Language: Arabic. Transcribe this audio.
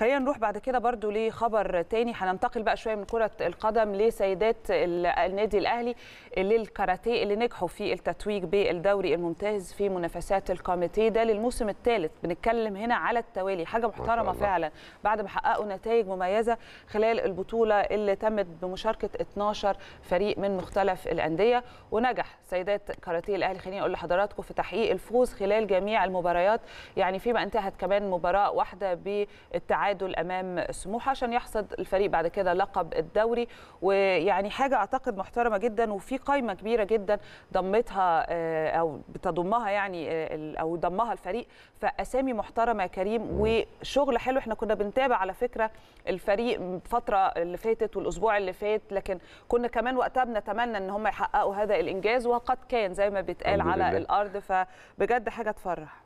خلينا نروح بعد كده برضو لخبر تاني هننتقل بقى شويه من كره القدم لسيدات النادي الاهلي للكاراتيه اللي نجحوا في التتويج بالدوري الممتاز في منافسات الكوميتيه ده للموسم الثالث بنتكلم هنا على التوالي حاجه محترمه فعلا بعد ما حققوا نتائج مميزه خلال البطوله اللي تمت بمشاركه 12 فريق من مختلف الانديه ونجح سيدات كاراتيه الاهلي خليني اقول لحضراتكم في تحقيق الفوز خلال جميع المباريات يعني فيما انتهت كمان مباراه واحده بالتعادل التعادل امام سموحه عشان يحصد الفريق بعد كده لقب الدوري ويعني حاجه اعتقد محترمه جدا وفي قايمه كبيره جدا ضمتها آه، او بتضمها يعني آه، او ضمها الفريق فاسامي محترمه يا كريم وشغل حلو احنا كنا بنتابع على فكره الفريق الفتره اللي فاتت والاسبوع اللي فات لكن كنا كمان وقتها بنتمنى ان هم يحققوا هذا الانجاز وقد كان زي ما بيتقال على الارض فبجد حاجه تفرح